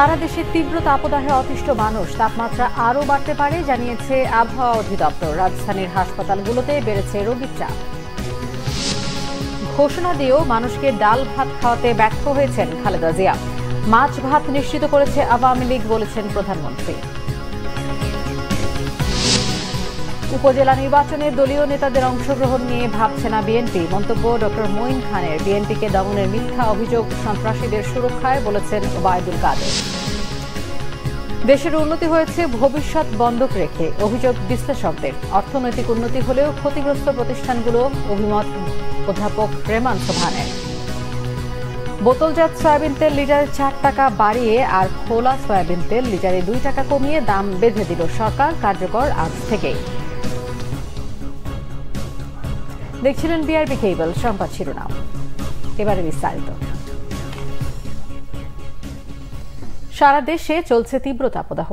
সারা দেশে তীব্র তাপদাহে অতিষ্ঠ মানুষ তাপমাত্রা আরও বাড়তে পারে জানিয়েছে আবহাওয়া অধিদপ্তর রাজধানীর হাসপাতালগুলোতে বেড়েছে রোগীর চাপ ঘোষণা দিয়েও মানুষকে ডাল ভাত খাওয়াতে ব্যর্থ হয়েছেন খালেদা জিয়া মাছ ভাত নিশ্চিত করেছে আওয়ামী লীগ বলেছেন প্রধানমন্ত্রী উপজেলা নির্বাচনে দলীয় নেতাদের অংশগ্রহণ নিয়ে ভাবছে না বিএনপি মন্তব্য ড মঈন খানের বিএনপিকে দমনের মিথ্যা অভিযোগ সন্ত্রাসীদের সুরক্ষায় বলেছেন ওবায়দুল কাদের দেশের উন্নতি হয়েছে ভবিষ্যৎ বন্ধক রেখে অভিযোগ বিশ্লেষকদের অর্থনৈতিক উন্নতি হলেও ক্ষতিগ্রস্ত প্রতিষ্ঠানগুলো অভিমত অধ্যাপক প্রেমান সোভানের বোতলজাত সয়াবিন তেল লিটারে চার টাকা বাড়িয়ে আর খোলা সয়াবিন তেল লিটারে দুই টাকা কমিয়ে দাম বেঁধে দিল সরকার কার্যকর আজ থেকেই দেখছিলেন বিআরবি কেবল সংবাদ শিরোনাম এবারে বিস্তারিত সারা দেশে চলছে তীব্র তাপদাহ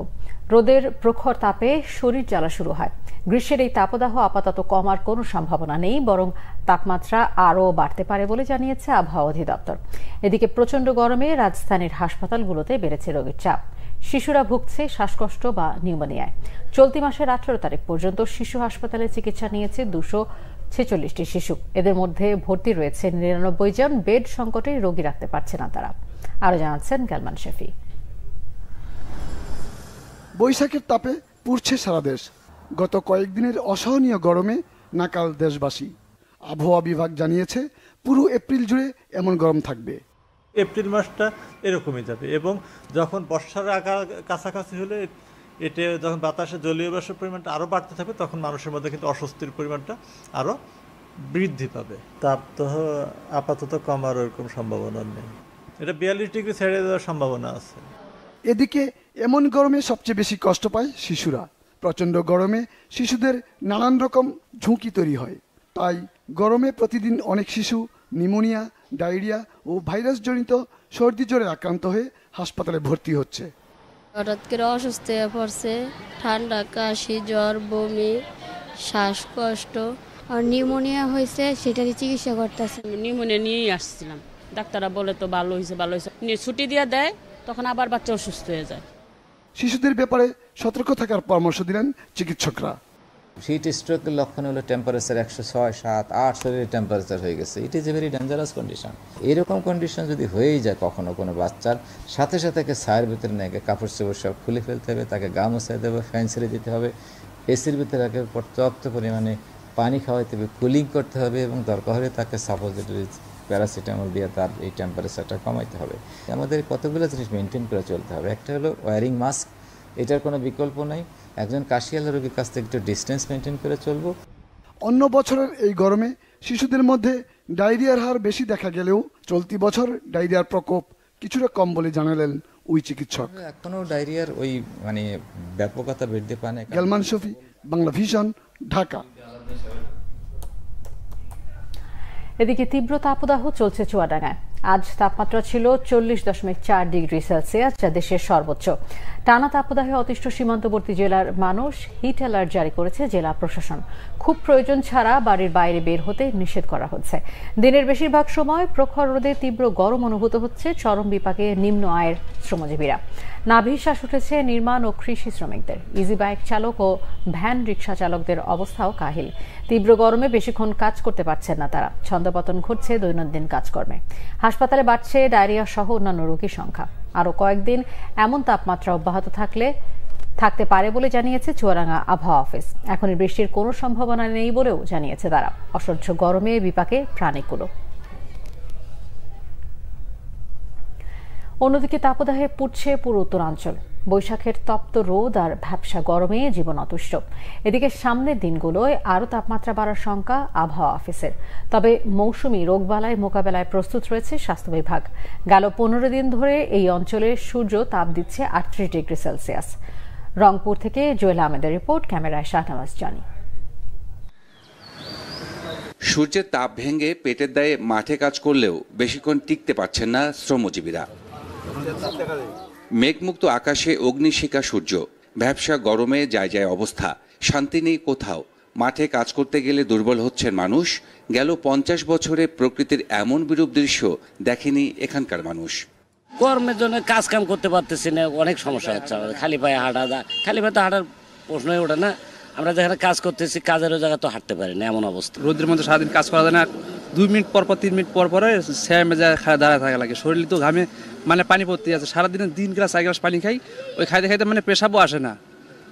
রোদের প্রখর তাপে শরীর জ্বালা শুরু হয় গ্রীষ্মের এই তাপদাহ আপাতত কমার কোনো সম্ভাবনা নেই বরং তাপমাত্রা আরও বাড়তে পারে বলে জানিয়েছে আবহাওয়া অধিদপ্তর এদিকে প্রচণ্ড গরমে রাজধানীর হাসপাতালগুলোতে বেড়েছে রোগের চাপ শিশুরা ভুগছে শ্বাসকষ্ট বা নিউমোনিয়ায় চলতি মাসের আঠারো তারিখ পর্যন্ত শিশু হাসপাতালে চিকিৎসা নিয়েছে দুশো ছেচল্লিশটি শিশু এদের মধ্যে ভর্তি রয়েছে নিরানব্বই জন বেড সংকটে রোগী রাখতে পারছে না তারা আরো জানাচ্ছেন গালমান শেফি বৈশাখের তাপে পুড়ছে সারা দেশ গত কয়েকদিনের অসহনীয় গরমে নাকাল দেশবাসী আবহাওয়া বিভাগ জানিয়েছে পুরো এপ্রিল জুড়ে এমন গরম থাকবে এপ্রিল মাসটা এরকমই যাবে এবং যখন বর্ষার আকার কাছাকাছি হলে এটা যখন বাতাসে জলীয় বাষ্পের পরিমাণটা আরও বাড়তে থাকবে তখন মানুষের মধ্যে কিন্তু অস্বস্তির পরিমাণটা আরও বৃদ্ধি পাবে তো আপাতত কমার ওরকম সম্ভাবনা নেই এটা বিয়াল্লিশ ডিগ্রি ছেড়ে দেওয়ার সম্ভাবনা আছে এদিকে এমন গরমে সবচেয়ে বেশি কষ্ট পায় শিশুরা প্রচণ্ড গরমে শিশুদের নানান রকম ঝুঁকি তৈরি হয় তাই গরমে প্রতিদিন অনেক শিশু নিমোনিয়া ডায়রিয়া ও ভাইরাসজনিত সর্দি জ্বরে আক্রান্ত হয়ে হাসপাতালে ভর্তি হচ্ছে হঠাৎ করে অসুস্থ হয়ে পড়ছে ঠান্ডা কাশি জ্বর বমি শ্বাসকষ্ট আর নিউমোনিয়া হয়েছে সেটারই চিকিৎসা করতেছে নিউমোনিয়া নিয়েই আসছিলাম ডাক্তাররা বলে তো ভালো হয়েছে ভালো হয়েছে ছুটি দিয়ে দেয় তখন আবার বাচ্চা অসুস্থ হয়ে যায় শিশুদের ব্যাপারে সতর্ক থাকার পরামর্শ দিলেন চিকিৎসকরা হিট স্ট্রোকের লক্ষণ হলো টেম্পারেচার একশো ছয় সাত আট শরীরের টেম্পারেচার হয়ে গেছে it is a very dangerous condition এরকম কন্ডিশন যদি হয়েই যায় কখনো কোনো বাচ্চার সাথে সাথে তাকে ছায়ের ভিতরে নেয় কাপড় চোপড় সব খুলে ফেলতে হবে তাকে গা মুছাই দেবে ফ্যান ছেড়ে দিতে হবে এসির ভিতরে তাকে পর্যাপ্ত পরিমাণে পানি খাওয়াইতে হবে কুলিং করতে হবে এবং দরকার হলে তাকে সাপোজিটরি প্যারাসিটামল দিয়ে তার এই টেম্পারেচারটা কমাইতে হবে আমাদের কতগুলো জিনিস মেনটেন করে চলতে হবে একটা হলো ওয়ারিং মাস্ক এটার কোনো বিকল্প নাই একজন কাশিয়াল রোগীর কাছ থেকে একটু ডিস্টেন্স মেনটেন করে চলবো অন্য বছরের এই গরমে শিশুদের মধ্যে ডায়রিয়ার হার বেশি দেখা গেলেও চলতি বছর ডায়রিয়ার প্রকোপ কিছুটা কম বলে জানালেন ওই চিকিৎসক এখনও ডায়রিয়ার ওই মানে ব্যাপকতা বৃদ্ধি পায় গেলমান শফি বাংলা ভিশন ঢাকা এদিকে তীব্র তাপদাহ চলছে চুয়াডাঙ্গায় আজ তাপমাত্রা ছিল চল্লিশ দশমিক চার ডিগ্রি সেলসিয়াস যা দেশের সর্বোচ্চ টানা তাপদাহে অতিষ্ঠ সীমান্তবর্তী জেলার মানুষ হিট অ্যালার্ট জারি করেছে জেলা প্রশাসন খুব প্রয়োজন ছাড়া বাড়ির বাইরে বের হতে নিষেধ করা হচ্ছে দিনের বেশিরভাগ সময় প্রখর রোদে তীব্র গরম অনুভূত হচ্ছে চরম বিপাকে নিম্ন আয়ের শ্রমজীবীরা নাভিশ্বাস উঠেছে নির্মাণ ও কৃষি শ্রমিকদের ইজি বাইক চালক ও ভ্যান রিক্সা চালকদের অবস্থাও কাহিল তীব্র গরমে বেশিক্ষণ কাজ করতে পারছেন না তারা ছন্দপতন ঘটছে দৈনন্দিন কাজকর্মে হাসপাতালে বাড়ছে ডায়রিয়া সহ অন্যান্য রোগীর সংখ্যা আরও কয়েকদিন এমন তাপমাত্রা অব্যাহত থাকলে থাকতে পারে বলে জানিয়েছে চুয়াডাঙ্গা আবহাওয়া অফিস এখনই বৃষ্টির কোনো সম্ভাবনা নেই বলেও জানিয়েছে তারা অসহ্য গরমে বিপাকে প্রাণীকুলো অন্যদিকে তাপদাহে পুড়ছে পুরো উত্তরাঞ্চল বৈশাখের তপ্ত রোদ আর ভ্যাবসা গরমে জীবন অতুষ্ট এদিকে সামনের দিনগুলোয় আরও তাপমাত্রা বাড়ার শঙ্কা আবহাওয়া অফিসের তবে মৌসুমি রোগবালায় মোকাবেলায় প্রস্তুত রয়েছে স্বাস্থ্য বিভাগ গেল পনেরো দিন ধরে এই অঞ্চলে সূর্য তাপ দিচ্ছে আটত্রিশ ডিগ্রি সেলসিয়াস রংপুর থেকে জোয়েল আহমেদের রিপোর্ট ক্যামেরায় শাহনামাজ জানি সূর্যের তাপ ভেঙে পেটের দায়ে মাঠে কাজ করলেও বেশিক্ষণ টিকতে পারছেন না শ্রমজীবীরা মেঘমুক্ত আকাশে অগ্নিশিকা সূর্য ব্যবসা গরমে যায় যায় অবস্থা শান্তি নেই কোথাও মাঠে কাজ করতে গেলে দুর্বল হচ্ছেন মানুষ গেল পঞ্চাশ বছরে প্রকৃতির এমন বিরূপ দৃশ্য দেখেনি এখানকার মানুষ কর্মের জন্য কাজ কাম করতে পারতেছি না অনেক সমস্যা হচ্ছে আমাদের খালি পায়ে হাঁটা খালি পায়ে তো হাঁটার প্রশ্নই ওঠে না আমরা যেখানে কাজ করতেছি কাজেরও জায়গা তো হাঁটতে পারি না এমন অবস্থা রোদ্রের মধ্যে সারাদিন কাজ করা যায় না দুই মিনিট পর পর তিন মিনিট পর পরে স্যামে যায় দাঁড়ায় থাকা লাগে শরীর তো ঘামে মানে পানি পড়তে আছে সারাদিনে তিন গ্লাস চার গ্লাস পানি খাই ওই খাইতে খাইতে মানে পেশাবও আসে না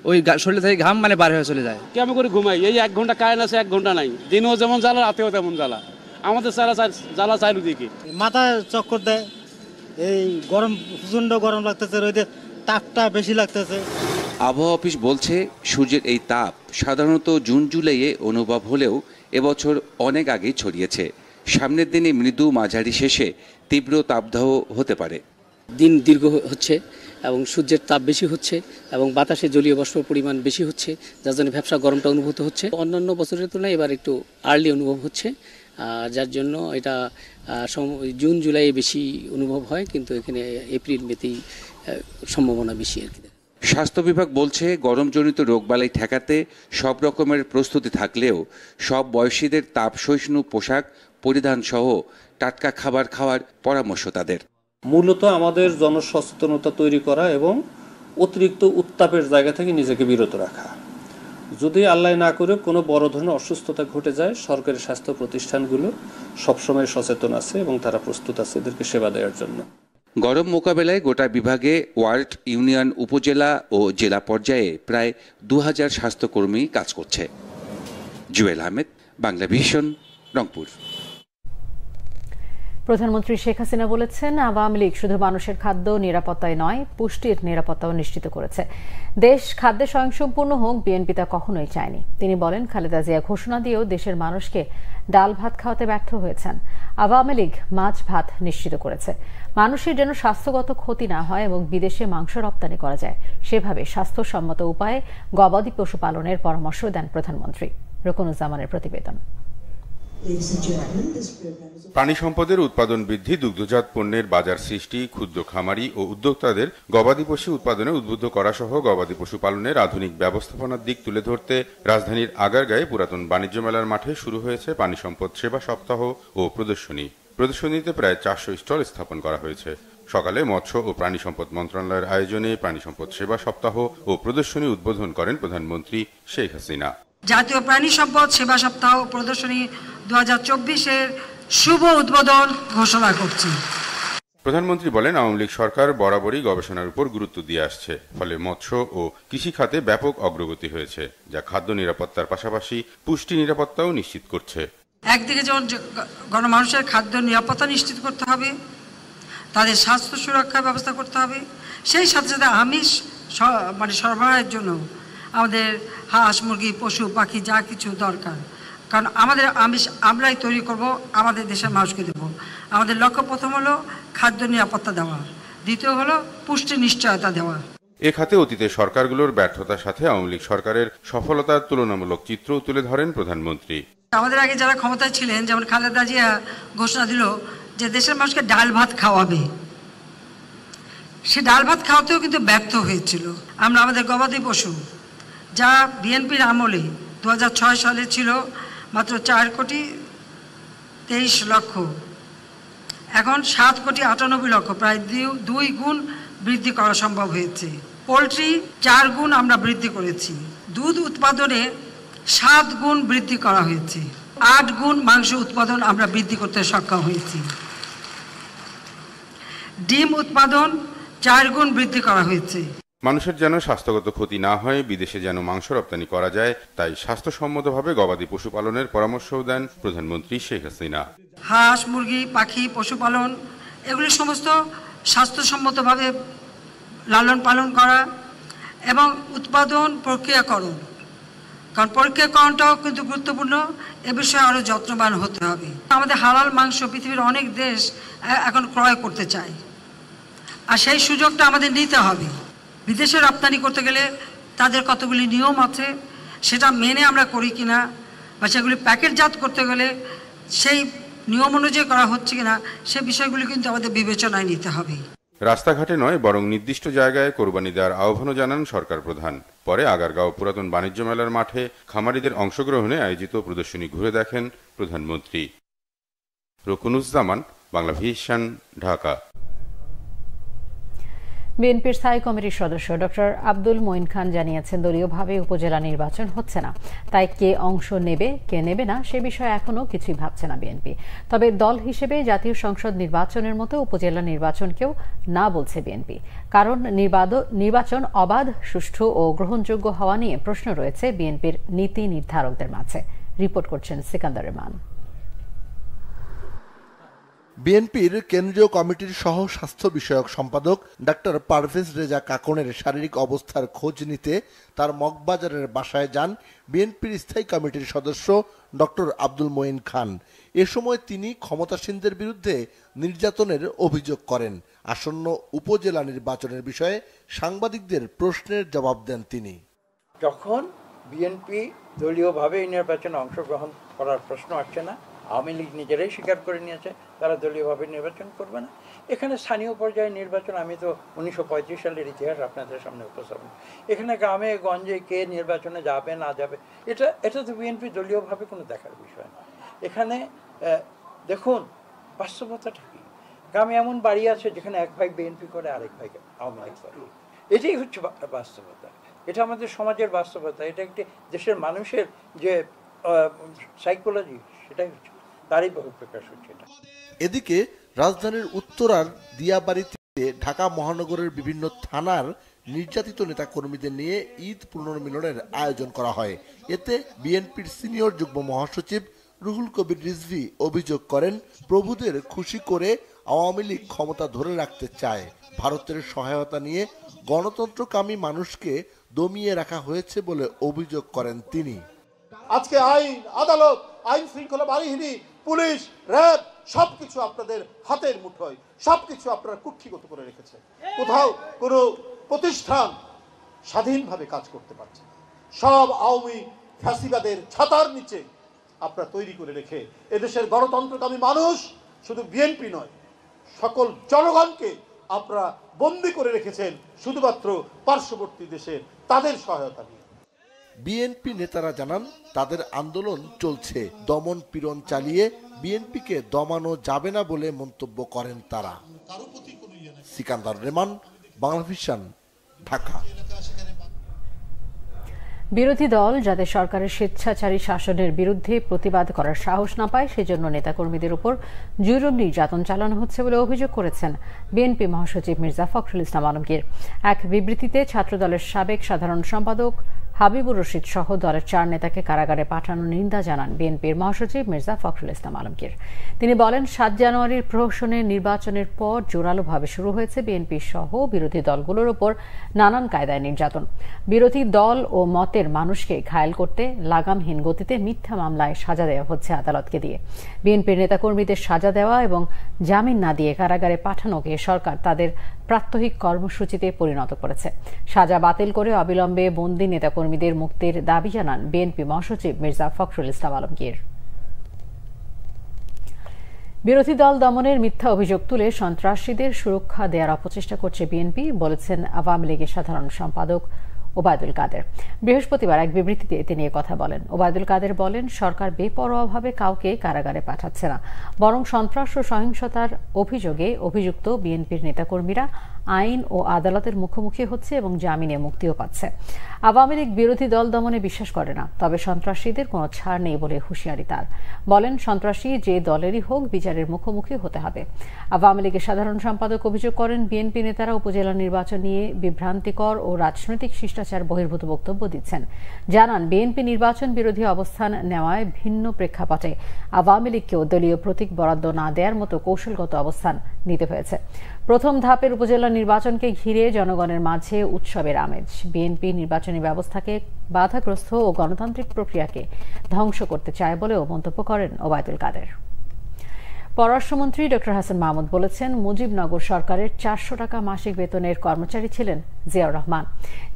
ওই শরীরে থেকে ঘাম মানে বার হয়ে চলে যায় কেমন করে ঘুমাই এই এক ঘন্টা কারেন্ট আছে এক ঘন্টা নাই দিনও যেমন জ্বালা রাতেও তেমন জ্বালা আমাদের চালা জ্বালা চাই দিকে মাথা চক্কর দেয় এই গরম প্রচণ্ড গরম লাগতেছে রোদের তাপটা বেশি লাগতেছে আবহাওয়া অফিস বলছে সূর্যের এই তাপ সাধারণত জুন জুলাইয়ে অনুভব হলেও এবছর অনেক আগেই ছড়িয়েছে সামনের দিনে মৃদু মাঝারি শেষে তীব্র তাপদাহ হতে পারে দিন দীর্ঘ হচ্ছে এবং সূর্যের তাপ বেশি হচ্ছে এবং বাতাসে জলীয় বাষ্প পরিমাণ বেশি হচ্ছে যার জন্য ব্যবসা গরমটা অনুভূত হচ্ছে অন্যান্য বছরের তুলনায় এবার একটু আর্লি অনুভব হচ্ছে যার জন্য এটা জুন জুলাই বেশি অনুভব হয় কিন্তু এখানে এপ্রিল মেতেই সম্ভাবনা বেশি আর কি স্বাস্থ্য বিভাগ বলছে গরমজনিত রোগবালাই ঠেকাতে সব রকমের প্রস্তুতি থাকলেও সব বয়সীদের তাপ সহিষ্ণু পোশাক পরিধান সহ টাটকা খাবার খাওয়ার পরামর্শ তাদের মূলত আমাদের জনসচেতনতা তৈরি করা এবং অতিরিক্ত উত্তাপের জায়গা থেকে নিজেকে বিরত রাখা যদি আল্লাহ না করে কোনো বড় ধরনের অসুস্থতা ঘটে যায় সরকারি স্বাস্থ্য প্রতিষ্ঠানগুলো সবসময় সচেতন আছে এবং তারা প্রস্তুত আছে এদেরকে সেবা দেওয়ার জন্য গরম মোকাবেলায় গোটা বিভাগে ওয়ার্ড ইউনিয়ন উপজেলা ও জেলা পর্যায়ে প্রায় দু হাজার স্বাস্থ্যকর্মী কাজ করছে জুয়েল আহমেদ বাংলা ভিশন রংপুর প্রধানমন্ত্রী শেখ হাসিনা বলেছেন আওয়ামী লীগ শুধু মানুষের খাদ্য নিরাপত্তায় নয় পুষ্টির নিরাপত্তাও নিশ্চিত করেছে দেশ খাদ্যে স্বয়ংসম্পূর্ণ হোক বিএনপি তা কখনোই চায়নি তিনি বলেন খালেদা জিয়া ঘোষণা দিয়েও দেশের মানুষকে ডাল ভাত খাওয়াতে ব্যর্থ হয়েছেন আওয়ামী লীগ মাছ ভাত নিশ্চিত করেছে মানুষের যেন স্বাস্থ্যগত ক্ষতি না হয় এবং বিদেশে মাংস রপ্তানি করা যায় সেভাবে স্বাস্থ্যসম্মত উপায়ে গবাদি পশু পালনের পরামর্শ দেন প্রধানমন্ত্রী রোকনুজ্জামানের প্রতিবেদন প্রাণী সম্পদের উৎপাদন বৃদ্ধি দুগ্ধজাত পণ্যের বাজার সৃষ্টি ক্ষুদ্র খামারি ও উদ্যোক্তাদের গবাদি পশু উৎপাদনে উদ্বুদ্ধ করা সহ গবাদি পশু পালনের আধুনিক ব্যবস্থাপনার দিক তুলে ধরতে রাজধানীর আগারগাঁয়ে পুরাতন বাণিজ্য মেলার মাঠে শুরু হয়েছে পানি সম্পদ সেবা সপ্তাহ ও প্রদর্শনী প্রদর্শনীতে প্রায় চারশো স্টল স্থাপন করা হয়েছে সকালে মৎস্য ও প্রাণী সম্পদ মন্ত্রণালয়ের আয়োজনে প্রাণী সম্পদ সেবা সপ্তাহ ও প্রদর্শনী উদ্বোধন করেন প্রধানমন্ত্রী শেখ হাসিনা জাতীয় প্রাণী সম্পদ সেবা সপ্তাহ প্রদর্শনী দু হাজার চব্বিশের শুভ উদ্বোধন ঘোষণা করছি প্রধানমন্ত্রী বলেন আওয়ামী লীগ সরকার বরাবরই গবেষণার উপর গুরুত্ব দিয়ে আসছে ফলে মৎস্য ও কৃষি খাতে ব্যাপক অগ্রগতি হয়েছে যা খাদ্য নিরাপত্তার পাশাপাশি পুষ্টি নিরাপত্তাও নিশ্চিত করছে একদিকে যেমন গণমানুষের খাদ্য নিরাপত্তা নিশ্চিত করতে হবে তাদের স্বাস্থ্য সুরক্ষার ব্যবস্থা করতে হবে সেই সাথে সাথে আমিষ মানে সরবরাহের জন্য আমাদের হাঁস মুরগি পশু পাখি যা কিছু দরকার কারণ আমাদের আমিষ আমরাই তৈরি করব আমাদের দেশের মানুষকে দেব আমাদের লক্ষ্য প্রথম হলো খাদ্য নিরাপত্তা দেওয়া দ্বিতীয় হলো পুষ্টি নিশ্চয়তা দেওয়া এ খাতে অতীতের সরকারগুলোর ব্যর্থতার সাথে আওয়ামী লীগ সরকারের সফলতার তুলনামূলক চিত্রও তুলে ধরেন প্রধানমন্ত্রী আমাদের আগে যারা ক্ষমতায় ছিলেন যেমন খালেদা জিয়া ঘোষণা দিল যে দেশের মানুষকে ডাল ভাত খাওয়াবে সে ডাল ভাত খাওয়াতেও কিন্তু ব্যর্থ হয়েছিল আমরা আমাদের গবাদি পশু যা বিএনপির আমলে দু সালে ছিল মাত্র চার কোটি তেইশ লক্ষ এখন সাত কোটি আটানব্বই লক্ষ প্রায় দুই গুণ বৃদ্ধি করা সম্ভব হয়েছে পোলট্রি চার গুণ আমরা বৃদ্ধি করেছি দুধ উৎপাদনে সাত গুণ বৃদ্ধি করা হয়েছে আট গুণ মাংস উৎপাদন আমরা বৃদ্ধি করতে সক্ষম হয়েছি ডিম উৎপাদন চার গুণ বৃদ্ধি করা হয়েছে মানুষের যেন স্বাস্থ্যগত ক্ষতি না হয় বিদেশে যেন মাংস রপ্তানি করা যায় তাই স্বাস্থ্যসম্মতভাবে গবাদি পশুপালনের পরামর্শও দেন প্রধানমন্ত্রী শেখ হাসিনা হাঁস মুরগি পাখি পশুপালন এগুলি সমস্ত স্বাস্থ্যসম্মতভাবে লালন পালন করা এবং উৎপাদন প্রক্রিয়াকরণ কারণ প্রক্রিয়াকরণটাও কিন্তু গুরুত্বপূর্ণ এ বিষয়ে আরও যত্নবান হতে হবে আমাদের হালাল মাংস পৃথিবীর অনেক দেশ এখন ক্রয় করতে চায় আর সেই সুযোগটা আমাদের নিতে হবে বিদেশে রপ্তানি করতে গেলে তাদের কতগুলি নিয়ম আছে সেটা মেনে আমরা করি কিনা বা সেগুলি প্যাকেটজাত করতে গেলে সেই নিয়ম অনুযায়ী করা হচ্ছে কিনা সে বিষয়গুলি কিন্তু আমাদের বিবেচনায় নিতে হবে রাস্তাঘাটে নয় বরং নির্দিষ্ট জায়গায় কোরবানি দেওয়ার আহ্বানও জানান সরকার প্রধান পরে আগারগাঁও পুরাতন বাণিজ্য মেলার মাঠে খামারিদের অংশগ্রহণে আয়োজিত প্রদর্শনী ঘুরে দেখেন প্রধানমন্ত্রী রকুনুজ্জামান বাংলা ভিশন ঢাকা বিএনপির স্থায়ী কমিটির সদস্য ডক্টর আব্দুল মঈন খান জানিয়েছেন দলীয়ভাবে উপজেলা নির্বাচন হচ্ছে না তাই কে অংশ নেবে কে নেবে না সে বিষয়ে এখনও কিছুই ভাবছে না বিএনপি তবে দল হিসেবে জাতীয় সংসদ নির্বাচনের মতো উপজেলা নির্বাচনকেও না বলছে বিএনপি কারণ নির্বাচন অবাধ সুষ্ঠু ও গ্রহণযোগ্য হওয়া নিয়ে প্রশ্ন রয়েছে বিএনপির নীতি নির্ধারকদের মাঝে রিপোর্ট করছেন সিকান্দার রহমান বিএনপির কেন্দ্রীয় কমিটির সহ স্বাস্থ্য বিষয়ক সম্পাদক ডাক্তার পারভেজ রেজা কাকনের শারীরিক অবস্থার খোঁজ নিতে তার মগবাজারের বাসায় যান বিএনপির স্থায়ী কমিটির সদস্য ডক্টর আব্দুল মঈন খান এ সময় তিনি ক্ষমতাসীনদের বিরুদ্ধে নির্যাতনের অভিযোগ করেন আসন্ন উপজেলা নির্বাচনের বিষয়ে সাংবাদিকদের প্রশ্নের জবাব দেন তিনি যখন বিএনপি দলীয়ভাবে এই নির্বাচনে অংশগ্রহণ করার প্রশ্ন আসছে না আওয়ামী লীগ নিজেরাই স্বীকার করে নিয়েছে তারা দলীয়ভাবে নির্বাচন করবে না এখানে স্থানীয় পর্যায়ে নির্বাচন আমি তো উনিশশো সালের ইতিহাস আপনাদের সামনে উপস্থাপন এখানে গ্রামে গঞ্জে কে নির্বাচনে যাবে না যাবে এটা এটা তো বিএনপি দলীয়ভাবে কোনো দেখার বিষয় না এখানে দেখুন বাস্তবতাটা কি গ্রামে এমন বাড়ি আছে যেখানে এক ভাই বিএনপি করে আরেক ভাই আওয়ামী লীগ করে এটাই হচ্ছে বাস্তবতা এটা আমাদের সমাজের বাস্তবতা এটা একটি দেশের মানুষের যে সাইকোলজি সেটাই হচ্ছে তারই বহিঃপ্রকাশ হচ্ছে এদিকে রাজধানীর উত্তরার দিয়াবাড়িতে ঢাকা মহানগরের বিভিন্ন থানার নির্যাতিত নেতা কর্মীদের নিয়ে ঈদ পুনর্মিলনের আয়োজন করা হয় এতে বিএনপির সিনিয়র যুগ্ম মহাসচিব রুহুল কবির রিজভি অভিযোগ করেন প্রভুদের খুশি করে আওয়ামী লীগ ক্ষমতা ধরে রাখতে চায় ভারতের সহায়তা নিয়ে গণতন্ত্রকামী মানুষকে দমিয়ে রাখা হয়েছে বলে অভিযোগ করেন তিনি আজকে আইন আদালত আইন শৃঙ্খলা বাহিনী পুলিশ র্যাব সবকিছু আপনাদের হাতের মুঠোয় সবকিছু আপনারা কুক্ষিগত করে রেখেছে কোথাও কোনো প্রতিষ্ঠান স্বাধীনভাবে কাজ করতে পারছে সব আওয়ামী ফ্যাসিবাদের ছাতার নিচে আপনারা তৈরি করে রেখে এদেশের গণতন্ত্রকামী মানুষ শুধু বিএনপি নয় সকল জনগণকে আপনারা বন্দি করে রেখেছেন শুধুমাত্র পার্শ্ববর্তী দেশের তাদের সহায়তা নিয়ে বিএনপি নেতারা জানান তাদের আন্দোলন চলছে দমন পীড়ন চালিয়ে বিএনপিকে দমানো যাবে না বলে মন্তব্য করেন তারা সিকান্দার রেমান বাংলাভিশন ঢাকা বিরোধী দল যাদের সরকারের স্বেচ্ছাচারী শাসনের বিরুদ্ধে প্রতিবাদ করার সাহস না পায় সেজন্য নেতাকর্মীদের উপর জুরুম নির্যাতন চালানো হচ্ছে বলে অভিযোগ করেছেন বিএনপি মহাসচিব মির্জা ফখরুল ইসলাম আলমগীর এক বিবৃতিতে ছাত্রদলের সাবেক সাধারণ সম্পাদক হাবিবুর রশিদ সহ দলের চার নেতাকে কারাগারে পাঠানোর নিন্দা জানান বিএনপির মহাসচিব মির্জা ফখরুল ইসলাম আলমগীর তিনি বলেন সাত জানুয়ারির প্রহসনের নির্বাচনের পর জোরালোভাবে শুরু হয়েছে বিএনপি সহ বিরোধী দলগুলোর ওপর নানান কায়দায় নির্যাতন বিরোধী দল ও মতের মানুষকে ঘায়েল করতে লাগামহীন গতিতে মিথ্যা মামলায় সাজা দেওয়া হচ্ছে আদালতকে দিয়ে বিএনপির নেতাকর্মীদের সাজা দেওয়া এবং জামিন না দিয়ে কারাগারে পাঠানোকে সরকার তাদের প্রাত্যহিক কর্মসূচিতে পরিণত করেছে সাজা বাতিল করে অবিলম্বে বন্দী নেতাকর্মীদের মুক্তির দাবি জানান বিএনপি মহাসচিব মির্জা ফখরুল ইসলাম আলমগীর বিরোধী দল দমনের মিথ্যা অভিযোগ তুলে সন্ত্রাসীদের সুরক্ষা দেওয়ার অপচেষ্টা করছে বিএনপি বলেছেন আওয়ামী লীগের সাধারণ সম্পাদক ওবায়দুল কাদের বৃহস্পতিবার এক বিবৃতিতে তিনি কথা বলেন ওবায়দুল কাদের বলেন সরকার বেপরোয়াভাবে কাউকে কারাগারে পাঠাচ্ছে না বরং সন্ত্রাস ও সহিংসতার অভিযোগে অভিযুক্ত বিএনপির নেতাকর্মীরা আইন ও আদালতের মুখোমুখি হচ্ছে এবং জামিনে মুক্তিও পাচ্ছে আওয়ামী লীগ বিরোধী দল দমনে বিশ্বাস করে না তবে সন্ত্রাসীদের কোনো ছাড় নেই বলে হুঁশিয়ারি তার বলেন সন্ত্রাসী যে দলেরই হোক বিচারের মুখোমুখি হতে হবে আওয়ামী লীগের সাধারণ সম্পাদক অভিযোগ করেন বিএনপি নেতারা উপজেলা নির্বাচন নিয়ে বিভ্রান্তিকর ও রাজনৈতিক শিষ্টাচার বহির্ভূত বক্তব্য দিচ্ছেন জানান বিএনপি নির্বাচন বিরোধী অবস্থান নেওয়ায় ভিন্ন প্রেক্ষাপটে আওয়ামী লীগকেও দলীয় প্রতীক বরাদ্দ না দেওয়ার মতো কৌশলগত অবস্থান নিতে হয়েছে প্রথম ধাপের উপজেলা নির্বাচনকে ঘিরে জনগণের মাঝে উৎসবের আমেজ বিএনপি নির্বাচনী ব্যবস্থাকে বাধাগ্রস্ত ও গণতান্ত্রিক প্রক্রিয়াকে ধ্বংস করতে চায় বলেও মন্তব্য করেন ওবায়দুল কাদের পররাষ্ট্রমন্ত্রী ডক্টর হাসান মাহমুদ বলেছেন মুজিবনগর সরকারের চারশো টাকা মাসিক বেতনের কর্মচারী ছিলেন জিয়াউর রহমান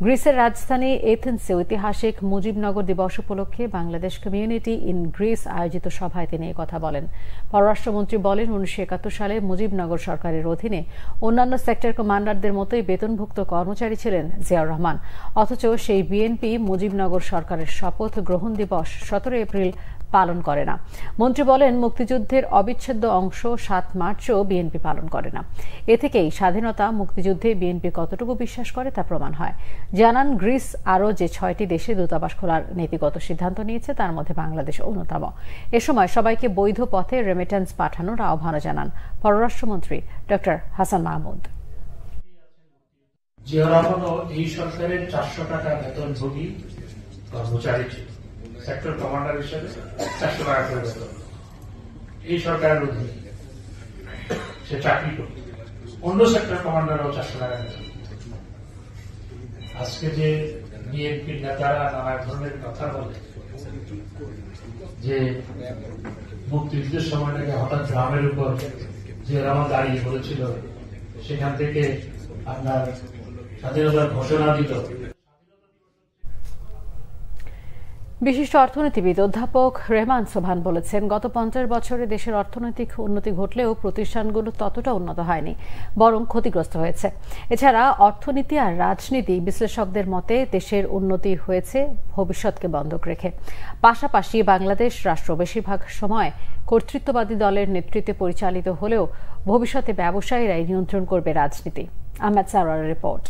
গ্রিসের রাজধানী এথেন্সে ঐতিহাসিক মুজিবনগর দিবস উপলক্ষে বাংলাদেশ কমিউনিটি ইন গ্রিস আয়োজিত সভায় তিনি কথা বলেন পররাষ্ট্রমন্ত্রী বলেন উনিশশো একাত্তর সালে মুজিবনগর সরকারের অধীনে অন্যান্য সেক্টর কমান্ডারদের মতোই বেতনভুক্ত কর্মচারী ছিলেন জিয়াউর রহমান অথচ সেই বিএনপি মুজিবনগর সরকারের শপথ গ্রহণ দিবস সতেরো এপ্রিল পালন করে না মন্ত্রী বলেন মুক্তিযুদ্ধের অবিচ্ছেদ্য অংশ সাত মার্চও বিএনপি পালন করে না এ থেকেই স্বাধীনতা মুক্তিযুদ্ধে বিএনপি কতটুকু বিশ্বাস করে তা প্রমাণ হয় জানান গ্রিস আরও যে ছয়টি দেশে দূতাবাস খোলার নীতিগত সিদ্ধান্ত নিয়েছে তার মধ্যে বাংলাদেশ অন্যতম এ সময় সবাইকে বৈধ পথে রেমিটেন্স পাঠানোর আহ্বানও জানান পররাষ্ট্রমন্ত্রী ড হাসান মাহমুদ জিয়া এই সরকারের চারশো টাকা বেতনভোগী কর্মচারী সেক্টর কমান্ডার হিসেবে চারশো টাকা করে বেতন এই সরকারের অধীনে সে চাকরি করত অন্য সেক্টর কমান্ডারও চারশো টাকা বেতন আজকে যে বিএনপির নেতারা নানা ধরনের কথা বলে যে মুক্তিযুদ্ধের সময়টাকে হঠাৎ গ্রামের উপর যে রামা দাঁড়িয়ে বলেছিল সেখান থেকে আপনার স্বাধীনতার ঘোষণা দিত বিশিষ্ট অর্থনীতিবিদ অধ্যাপক রেহমান সোভান বলেছেন গত পঞ্চাশ বছরে দেশের অর্থনৈতিক উন্নতি ঘটলেও প্রতিষ্ঠানগুলো ততটা উন্নত হয়নি বরং ক্ষতিগ্রস্ত হয়েছে এছাড়া অর্থনীতি আর রাজনীতি বিশ্লেষকদের মতে দেশের উন্নতি হয়েছে ভবিষ্যৎকে বন্ধক রেখে পাশাপাশি বাংলাদেশ রাষ্ট্র বেশিরভাগ সময় কর্তৃত্ববাদী দলের নেতৃত্বে পরিচালিত হলেও ভবিষ্যতে ব্যবসায়ীরাই নিয়ন্ত্রণ করবে রাজনীতি Ahmed Sarwar report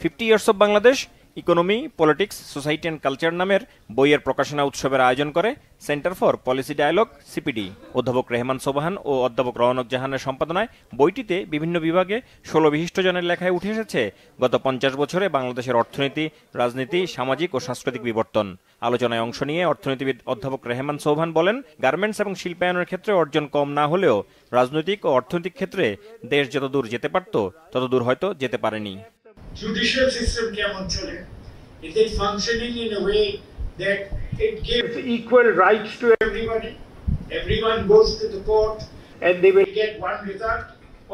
fifty years of Bangladesh economy politics society and culture নামের বইয়ের প্রকাশনা উৎসবের আয়োজন করে centre for policy dialogue CPD অধ্যাপক রেহমান সোবাহান ও অধ্যাপক রওনক জাহানের সম্পাদনায় বইটিতে বিভিন্ন বিভাগে ষোলো বিশিষ্টজনের লেখায় উঠে এসেছে গত পঞ্চাশ বছরে বাংলাদেশের অর্থনীতি রাজনীতি সামাজিক ও সাংস্কৃতিক বিবর্তন আলোচনায় অংশ নিয়ে অর্থনীতিবিদ অধ্যাপক রেহমান সোহান বলেন গার্মেন্টস এবং শিল্পায়নের ক্ষেত্রে অর্জন কম না হলেও রাজনৈতিক ও অর্থনৈতিক ক্ষেত্রে দেশ যত দূর যেতে পারত তত দূর হয়তো যেতে পারেনি judicial system কেমন চলে is it functioning in a way that it gives equal rights to everybody everyone goes to the court and they will get one result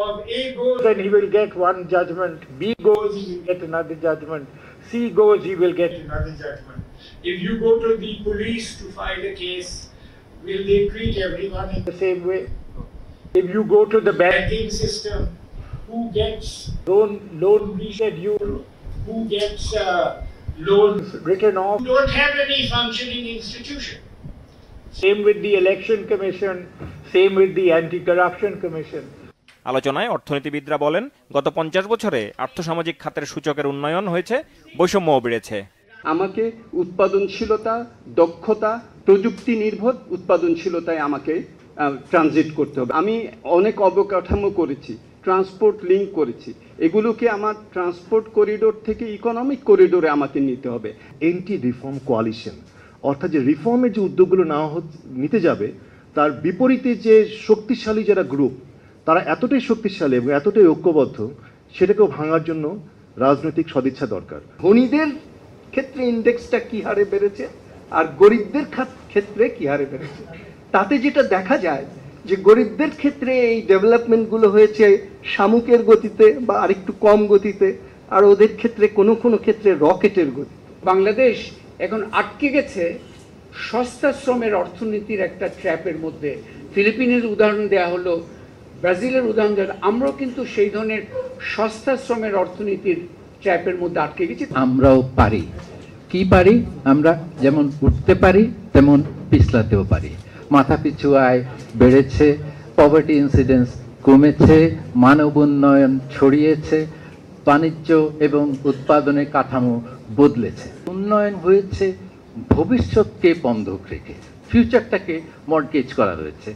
or A goes then he will get one judgment B goes he will get another judgment C goes he will get another judgment if you go to the police to file a case will they treat everyone in the same way if you go to the banking system who gets loan loan rescheduled, who gets uh, loans written off. You don't have any functioning institution. Same with the election commission, same with the anti-corruption commission. আলোচনায় অর্থনীতিবিদরা বলেন গত পঞ্চাশ বছরে আর্থসামাজিক খাতের সূচকের উন্নয়ন হয়েছে বৈষম্যও বেড়েছে আমাকে উৎপাদনশীলতা দক্ষতা প্রযুক্তি নির্ভর উৎপাদনশীলতায় আমাকে ট্রানজিট করতে হবে আমি অনেক অবকাঠামো করেছি ট্রান্সপোর্ট লিঙ্ক করেছি এগুলোকে আমার ট্রান্সপোর্ট করিডোর থেকে ইকোনমিক করিডোরে আমাকে নিতে হবে এন্টি রিফর্ম কোয়ালিশন অর্থাৎ যে রিফর্মের যে উদ্যোগগুলো নেওয়া নিতে যাবে তার বিপরীতে যে শক্তিশালী যারা গ্রুপ তারা এতটাই শক্তিশালী এবং এতটাই ঐক্যবদ্ধ সেটাকেও ভাঙার জন্য রাজনৈতিক সদিচ্ছা দরকার ধনীদের ক্ষেত্রে ইন্ডেক্সটা কি হারে বেড়েছে আর গরিবদের ক্ষেত্রে কি হারে বেড়েছে তাতে যেটা দেখা যায় যে গরিবদের ক্ষেত্রে এই ডেভেলপমেন্টগুলো হয়েছে শামুকের গতিতে বা আরেকটু কম গতিতে আর ওদের ক্ষেত্রে কোনো কোনো ক্ষেত্রে রকেটের গতি বাংলাদেশ এখন আটকে গেছে সস্তা শ্রমের অর্থনীতির একটা ট্র্যাপের মধ্যে ফিলিপিনের উদাহরণ দেয়া হলো ব্রাজিলের উদাহরণ দেওয়া আমরাও কিন্তু সেই ধরনের সস্তা শ্রমের অর্থনীতির ট্র্যাপের মধ্যে আটকে গেছি আমরাও পারি কি পারি আমরা যেমন উঠতে পারি তেমন পিছলাতেও পারি মাথাপিছু আয় বেড়েছে পভার্টি ইনসিডেন্স কমেছে মানব উন্নয়ন ছড়িয়েছে বাণিজ্য এবং উৎপাদনের কাঠামো বদলেছে উন্নয়ন হয়েছে ভবিষ্যৎকে বন্ধক রেখে ফিউচারটাকে মর্গেজ করা হয়েছে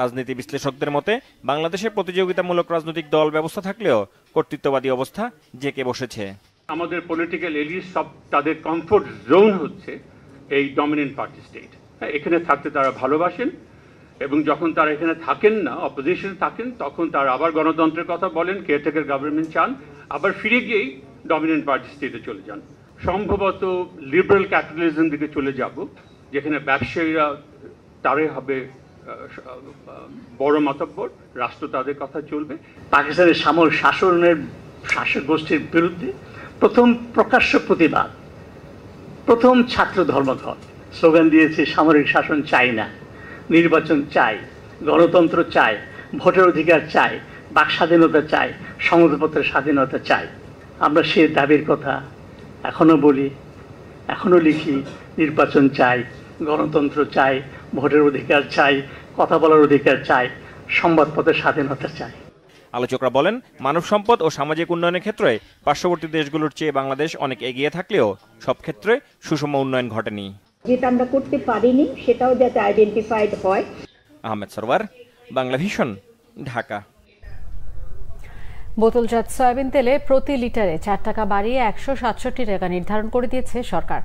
রাজনীতি বিশ্লেষকদের মতে বাংলাদেশে প্রতিযোগিতামূলক রাজনৈতিক দল ব্যবস্থা থাকলেও কর্তৃত্ববাদী অবস্থা জেঁকে বসেছে আমাদের পলিটিক্যাল এলিট সব তাদের কমফোর্ট জোন হচ্ছে এই ডমিনেন্ট পার্টি স্টেট হ্যাঁ, এখানে থাকতে তারা ভালোবাসেন এবং যখন তারা এখানে থাকেন না অপোজিশনে থাকেন তখন তারা আবার গণতন্ত্রের কথা বলেন কেয়ারটেকার গভর্নমেন্ট চান আবার ফিরে গিয়েই ডমিনেন্ট স্টেটে চলে যান সম্ভবত লিবারেল ক্যাপিটালিজম দিকে চলে যাব যেখানে ব্যবসায়ীরা তারাই হবে বড় মাতব্বর রাষ্ট্র তাদের কথা চলবে পাকিস্তানের সামর শাসনের শাসক গোষ্ঠীর বিরুদ্ধে প্রথম প্রকাশ্য প্রতিবাদ প্রথম ছাত্র ধর্মঘট স্লোগান দিয়েছে সামরিক শাসন চাই না নির্বাচন চাই গণতন্ত্র চাই ভোটের অধিকার চাই বাক স্বাধীনতা চাই সংবাদপত্রের স্বাধীনতা চাই আমরা সে দাবির কথা এখনও বলি এখনও লিখি নির্বাচন চাই গণতন্ত্র চাই ভোটের অধিকার চাই কথা বলার অধিকার চাই সংবাদপত্রের স্বাধীনতা চাই আলোচকরা বলেন মানব সম্পদ ও সামাজিক উন্নয়নের ক্ষেত্রে পার্শ্ববর্তী দেশগুলোর চেয়ে বাংলাদেশ অনেক এগিয়ে থাকলেও সব ক্ষেত্রে সুষম উন্নয়ন ঘটেনি যেটা আমরা করতে পারিনি সেটাও যাতে আইডেন্টিফাইড হয় আহমেদ সরওয়ার বাংলা ভিশন ঢাকা বোতলজাত সয়াবিন তেলে প্রতি লিটারে চার টাকা বাড়িয়ে একশো সাতষট্টি টাকা নির্ধারণ করে দিয়েছে সরকার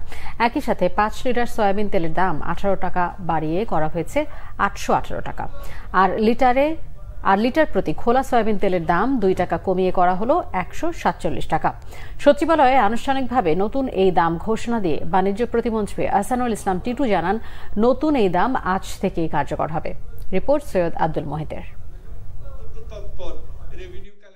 একই সাথে পাঁচ লিটার সয়াবিন তেলের দাম আঠারো টাকা বাড়িয়ে করা হয়েছে আটশো আঠারো টাকা আর লিটারে আর লিটার প্রতি খোলা সয়াবিন তেলের দাম দুই টাকা কমিয়ে করা হলো একশো সাতচল্লিশ টাকা সচিবালয়ে আনুষ্ঠানিকভাবে নতুন এই দাম ঘোষণা দিয়ে বাণিজ্য প্রতিমন্ত্রী আহসানুল ইসলাম টিটু জানান নতুন এই দাম আজ থেকেই কার্যকর হবে রিপোর্ট সৈয়দ আব্দুল মহিতের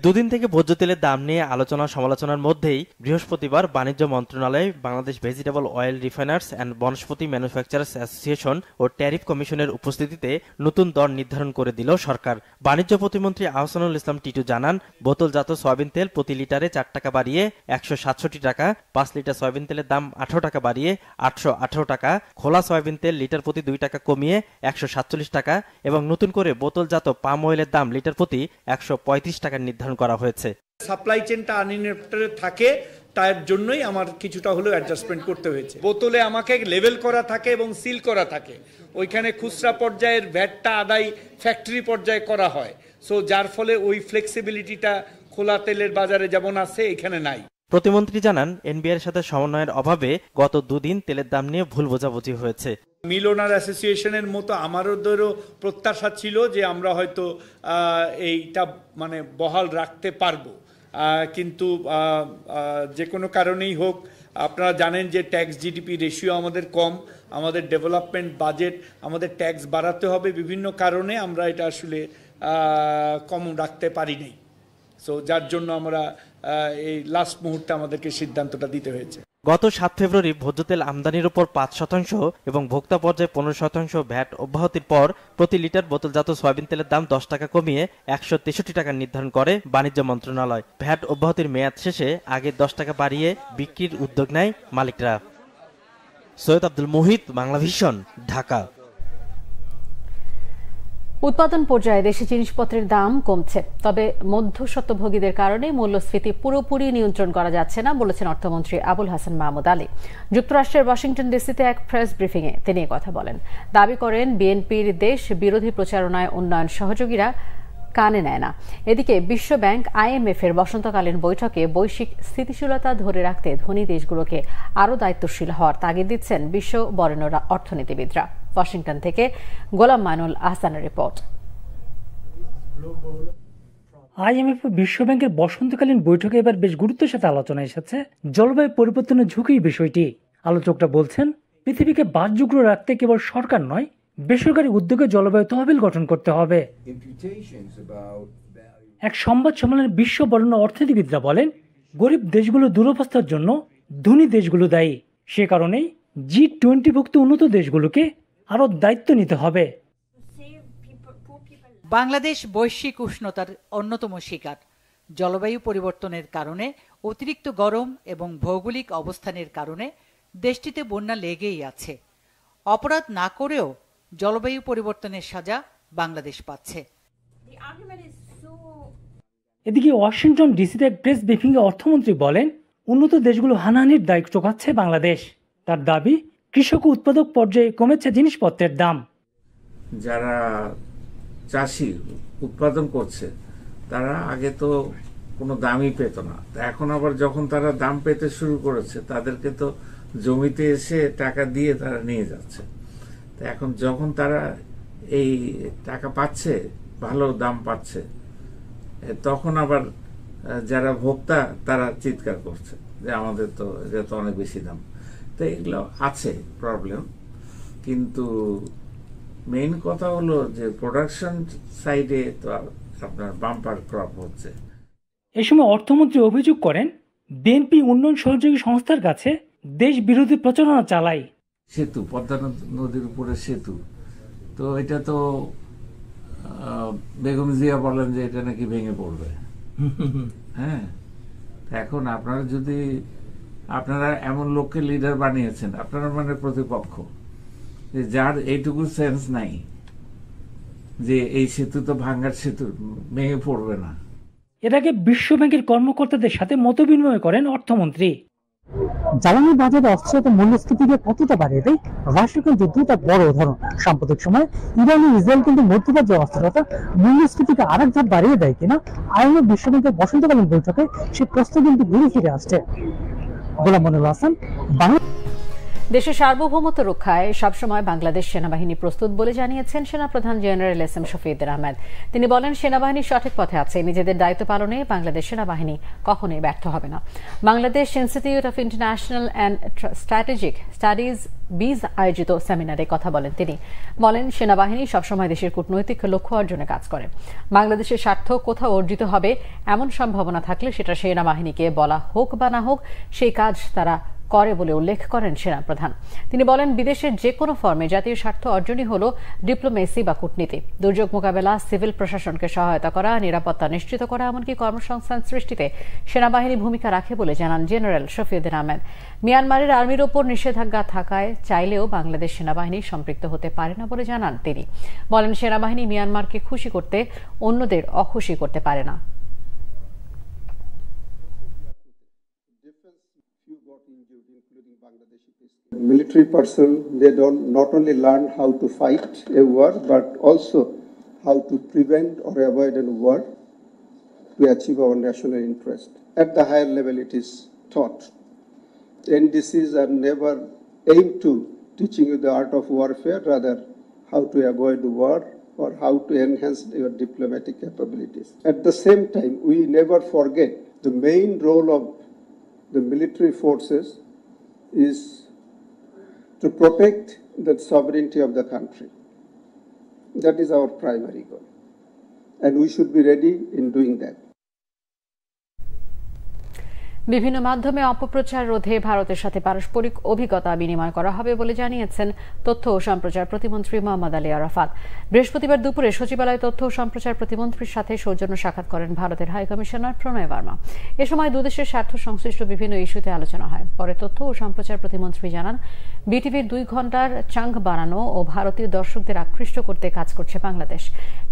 দুদিন থেকে ভোজ্য তেলের দাম নিয়ে আলোচনা সমালোচনার মধ্যেই বৃহস্পতিবার বাণিজ্য মন্ত্রণালয়ে Bangladesh vegetable oil refiners and Vanaspati manufacturers association ও ট্যারিফ কমিশনের উপস্থিতিতে নতুন দর নির্ধারণ করে দিল সরকার বাণিজ্য প্রতিমন্ত্রী আহসানুল ইসলাম টিটু জানান বোতলজাত সয়াবিন তেল প্রতি লিটারে চার টাকা বাড়িয়ে একশো সাতষট্টি টাকা পাঁচ লিটার সয়াবিন তেলের দাম আঠারো টাকা বাড়িয়ে আটশো আঠারো টাকা খোলা সয়াবিন তেল লিটার প্রতি দুই টাকা কমিয়ে একশো সাতচল্লিশ টাকা এবং নতুন করে বোতলজাত পাম অয়েলের দাম লিটার প্রতি একশো পঁয়ত্রিশ টাকা নির্ধারণ নির্ধারণ করা হয়েছে সাপ্লাই চেনটা আনইনটেড থাকে তার জন্যই আমার কিছুটা হলেও অ্যাডজাস্টমেন্ট করতে হয়েছে বোতলে আমাকে লেভেল করা থাকে এবং সিল করা থাকে ওইখানে খুচরা পর্যায়ের ভ্যাটটা আদায় ফ্যাক্টরি পর্যায়ে করা হয় সো যার ফলে ওই ফ্লেক্সিবিলিটিটা খোলা তেলের বাজারে যেমন আছে এখানে নাই প্রতিমন্ত্রী জানান এনবিআর সাথে সমন্বয়ের অভাবে গত দুদিন তেলের দাম নিয়ে ভুল বোঝাবুঝি হয়েছে মিলোনার অ্যাসোসিয়েশনের মতো আমারদেরও প্রত্যাশা ছিল যে আমরা হয়তো এইটা মানে বহাল রাখতে পারবো কিন্তু যে কোনো কারণেই হোক আপনারা জানেন যে ট্যাক্স জিডিপি রেশিও আমাদের কম আমাদের ডেভেলপমেন্ট বাজেট আমাদের ট্যাক্স বাড়াতে হবে বিভিন্ন কারণে আমরা এটা আসলে কম রাখতে পারি নাই সো যার জন্য আমরা এই লাস্ট মুহূর্তে আমাদেরকে সিদ্ধান্তটা দিতে হয়েছে গত সাত ফেব্রুয়ারি ভোজ্য তেল আমদানির উপর পাঁচ শতাংশ এবং ভোক্তা পর্যায়ে পনেরো শতাংশ ভ্যাট অব্যাহতির পর প্রতি লিটার বোতলজাত সয়াবিন তেলের দাম দশ টাকা কমিয়ে একশো তেষট্টি টাকা নির্ধারণ করে বাণিজ্য মন্ত্রণালয় ভ্যাট অব্যাহতির মেয়াদ শেষে আগে দশ টাকা বাড়িয়ে বিক্রির উদ্যোগ নেয় মালিকরা সৈয়দ আব্দুল মোহিত বাংলা ঢাকা উৎপাদন পর্যায়ে দেশি জিনিসপত্রের দাম কমছে তবে মধ্যস্বত্বভোগীদের কারণে মূল্যস্ফীতি পুরোপুরি নিয়ন্ত্রণ করা যাচ্ছে না বলেছেন অর্থমন্ত্রী আবুল হাসান মাহমুদ আলী যুক্তরাষ্ট্রের ওয়াশিংটন ডিসিতে এক প্রেস ব্রিফিংয়ে তিনি কথা বলেন দাবি করেন বিএনপির দেশ বিরোধী প্রচারণায় উন্নয়ন সহযোগীরা কানে নেয় না এদিকে বিশ্বব্যাংক আইএমএফ এর বসন্তকালীন বৈঠকে বৈশ্বিক স্থিতিশীলতা ধরে রাখতে ধনী দেশগুলোকে আরও দায়িত্বশীল হওয়ার তাগিদ দিচ্ছেন বিশ্ব বরেণ্যরা অর্থনীতিবিদরা ওয়াশিংটন থেকে গোলাম মানুল আহসানের রিপোর্ট আইএমএফ ও বিশ্বব্যাংকের বসন্তকালীন বৈঠকে এবার বেশ গুরুত্বের সাথে আলোচনা এসেছে জলবায়ু পরিবর্তনের ঝুঁকি বিষয়টি আলোচকরা বলছেন পৃথিবীকে বাসযোগ্য রাখতে কেবল সরকার নয় বেসরকারি উদ্যোগে জলবায়ু তহবিল গঠন করতে হবে এক সংবাদ সম্মেলনে বিশ্ব বর্ণ অর্থনীতিবিদরা বলেন গরিব দেশগুলো দুরবস্থার জন্য ধনী দেশগুলো দায়ী সে কারণেই জি টোয়েন্টিভুক্ত উন্নত দেশগুলোকে আরও দায়িত্ব নিতে হবে বাংলাদেশ বৈশ্বিক উষ্ণতার অন্যতম শিকার জলবায়ু পরিবর্তনের কারণে অতিরিক্ত গরম এবং ভৌগোলিক অবস্থানের কারণে দেশটিতে বন্যা লেগেই আছে অপরাধ না করেও জলবায়ু পরিবর্তনের সাজা বাংলাদেশ পাচ্ছে এদিকে ওয়াশিংটন ডিসিতে প্রেস ব্রিফিংয়ে অর্থমন্ত্রী বলেন উন্নত দেশগুলো হানাহানির দায়িত্ব চোখাচ্ছে বাংলাদেশ তার দাবি কৃষক উৎপাদক পর্যায়ে কমেছে জিনিসপত্রের দাম যারা চাষি উৎপাদন করছে তারা আগে তো কোনো দামই পেত না এখন আবার যখন তারা দাম পেতে শুরু করেছে তাদেরকে তো জমিতে এসে টাকা দিয়ে তারা নিয়ে যাচ্ছে এখন যখন তারা এই টাকা পাচ্ছে ভালো দাম পাচ্ছে তখন আবার যারা ভোক্তা তারা চিৎকার করছে যে আমাদের তো এটা তো অনেক বেশি দাম তো এগুলো আছে প্রবলেম কিন্তু মেইন কথা হলো যে প্রোডাকশন সাইডে তো আপনার বাম্পার ক্রপ হচ্ছে এ সময় অর্থমন্ত্রী অভিযোগ করেন বিএনপি উন্নয়ন সহযোগী সংস্থার কাছে দেশ বিরোধী প্রচারণা চালায় সেতু পদ্মা নদীর উপরে সেতু তো এটা তো বেগম জিয়া বলেন যে এটা নাকি ভেঙে পড়বে হ্যাঁ এখন আপনারা যদি আপনারা এমন লোককে লিডার বানিয়েছেন আপনারা মানে প্রতিপক্ষ যে যার এইটুকু সেন্স নাই যে এই সেতু তো ভাঙ্গার সেতু ভেঙে পড়বে না এর আগে ব্যাংকের কর্মকর্তাদের সাথে বিনিময় করেন অর্থমন্ত্রী জ্বালানি বাজারে অস্থিরতা কতটা বাড়িয়ে দেয় রাশিয়া কিন্তু দুটা বড় উদাহরণ সাম্প্রতিক সময়ে ইরান ও ইসরায়েল কিন্তু অস্থিরতা মূল্যস্ফীতিকে আরেক ধাপ বাড়িয়ে দেয় কিনা আইএমএফ বিশ্বব্যাংকের বসন্তকালীন বৈঠকে সে প্রশ্ন কিন্তু ঘুরে ফিরে আসছে গোলাম মনির হাসান বাংলা দেশের সার্বভৌমত্ব রক্ষায় সবসময় বাংলাদেশ সেনাবাহিনী প্রস্তুত বলে জানিয়েছেন সেনাপ্রধান general S M Shafiuddin Ahmed তিনি বলেন সেনাবাহিনী সঠিক পথে আছে নিজেদের দায়িত্ব পালনে বাংলাদেশ সেনাবাহিনী কখনোই ব্যর্থ হবে না Bangladesh institute of international and strategic studies BIISS আয়োজিত সেমিনারে কথা বলেন তিনি বলেন সেনাবাহিনী সবসময় দেশের কূটনৈতিক লক্ষ্য অর্জনে কাজ করে বাংলাদেশের স্বার্থ কোথাও অর্জিত হবে এমন সম্ভাবনা থাকলে সেটা সেনাবাহিনীকে বলা হোক বা না হোক সেই কাজ তারা করে বলে উল্লেখ করেন সেনাপ্রধান তিনি বলেন বিদেশের যে কোনো ফর্মে জাতীয় স্বার্থ অর্জনই হল ডিপ্লোমেসি বা কূটনীতি দুর্যোগ মোকাবেলা সিভিল প্রশাসনকে সহায়তা করা নিরাপত্তা নিশ্চিত করা এমনকি কর্মসংস্থান সৃষ্টিতে সেনাবাহিনী ভূমিকা রাখে বলে জানান জেনারেল শফিউদ্দিন আহমেদ মিয়ানমারের আর্মির ওপর নিষেধাজ্ঞা থাকায় চাইলেও বাংলাদেশ সেনাবাহিনী সম্পৃক্ত হতে পারে না বলে জানান তিনি বলেন সেনাবাহিনী মিয়ানমারকে খুশি করতে অন্যদের অখুশি করতে পারে না military person, they don't not only learn how to fight a war, but also how to prevent or avoid a war to achieve our national interest. At the higher level, it is taught. NDCs are never aimed to teaching you the art of warfare, rather how to avoid war or how to enhance your diplomatic capabilities. At the same time, we never forget the main role of the military forces is to protect the sovereignty of the country. That is our primary goal. And we should be ready in doing that. বিভিন্ন মাধ্যমে অপপ্রচার রোধে ভারতের সাথে পারস্পরিক অভিজ্ঞতা বিনিময় করা হবে বলে জানিয়েছেন তথ্য ও সম্প্রচার প্রতিমন্ত্রী মোহাম্মদ আলী আরাফাত বৃহস্পতিবার দুপুরে সচিবালয় তথ্য ও সম্প্রচার প্রতিমন্ত্রীর সাথে সৌজন্য সাক্ষাৎ করেন ভারতের হাইকমিশনার প্রণয় বর্মা এ সময় দুদেশের স্বার্থ সংশ্লিষ্ট বিভিন্ন ইস্যুতে আলোচনা হয় পরে তথ্য ও সম্প্রচার প্রতিমন্ত্রী জানান বিটিভির দুই ঘন্টার চাং বানানো ও ভারতীয় দর্শকদের আকৃষ্ট করতে কাজ করছে বাংলাদেশ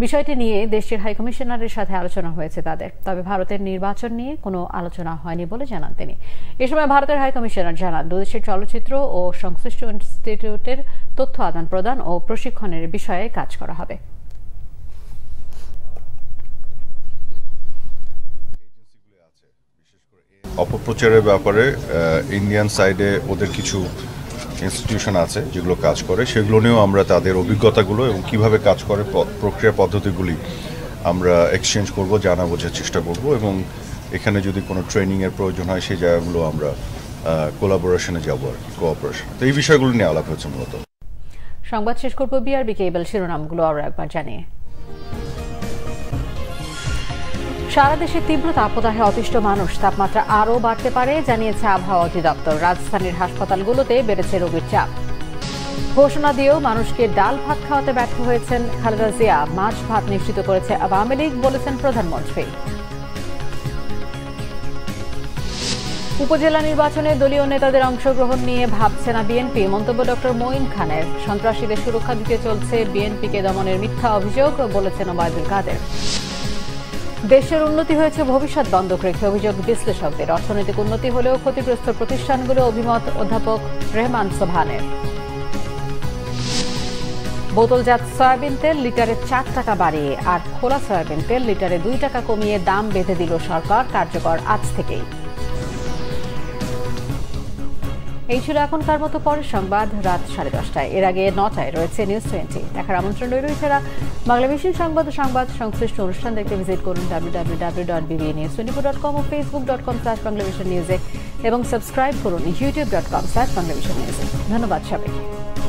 বিষয়টি নিয়ে দেশটির হাইকমিশনারের সাথে আলোচনা হয়েছে তাদের তবে ভারতের নির্বাচন নিয়ে কোনো আলোচনা হয়নি বলে বলে জানান তিনি এ সময় ভারতের হাই কমিশনার জানান দুদেশের চলচ্চিত্র ও সংশ্লিষ্ট ইনস্টিটিউটের তথ্য আদান প্রদান ও প্রশিক্ষণের বিষয়ে কাজ করা হবে অপপ্রচারের ব্যাপারে ইন্ডিয়ান সাইডে ওদের কিছু ইনস্টিটিউশন আছে যেগুলো কাজ করে সেগুলো নিয়েও আমরা তাদের অভিজ্ঞতাগুলো এবং কিভাবে কাজ করে প্রক্রিয়া পদ্ধতিগুলি আমরা এক্সচেঞ্জ করব জানা বোঝার চেষ্টা করব এবং এখানে যদি কোনো ট্রেনিংয়ের প্রয়োজন হয় সেই জায়গাগুলো আমরা কোলাবোরেশনে যাবো আর কি কোঅপারেশন তো এই বিষয়গুলো নিয়ে আলাপ হচ্ছে মূলত সংবাদ শেষ করবো বিআরবি কেবল শিরোনামগুলো আরও একবার জানিয়ে সারা দেশে তীব্র তাপদাহে অতিষ্ঠ মানুষ তাপমাত্রা আরও বাড়তে পারে জানিয়েছে আবহাওয়া অধিদপ্তর রাজধানীর হাসপাতালগুলোতে বেড়েছে রোগীর চাপ ঘোষণা দিয়েও মানুষকে ডাল ভাত খাওয়াতে ব্যর্থ হয়েছেন খালেদা জিয়া মাছ ভাত নিশ্চিত করেছে আওয়ামী লীগ বলেছেন প্রধানমন্ত্রী উপজেলা নির্বাচনে দলীয় নেতাদের অংশগ্রহণ নিয়ে ভাবছে না বিএনপি মন্তব্য ডক্টর মঈন খানের সন্ত্রাসীদের সুরক্ষা দিতে চলছে বিএনপিকে দমনের মিথ্যা অভিযোগ বলেছেন ওবায়দুল কাদের দেশের উন্নতি হয়েছে ভবিষ্যৎ বন্ধক রেখে অভিযোগ বিশ্লেষকদের অর্থনৈতিক উন্নতি হলেও ক্ষতিগ্রস্ত প্রতিষ্ঠানগুলো অভিমত অধ্যাপক রেহমান সোভানের বোতলজাত সয়াবিন তেল লিটারে চার টাকা বাড়িয়ে আর খোলা সয়াবিন তেল লিটারে দুই টাকা কমিয়ে দাম বেঁধে দিল সরকার কার্যকর আজ থেকেই এই ছিল এখনকার মতো পরের সংবাদ রাত সাড়ে দশটায় এর আগে নটায় রয়েছে নিউজ টোয়েন্টি দেখার আমন্ত্রণ রইল এছাড়া মিশন সংবাদ ও সংবাদ সংশ্লিষ্ট অনুষ্ঠান দেখতে ভিজিট করুন W W W dot BBA news twenty dot com ও Facebook dot com slash mission নিউজে এবং সাবস্ক্রাইব করুন ইউটিউব ডট কম স্ল্যাশ বাংলাদেশের নিউজে ধন্যবাদ সবাইকে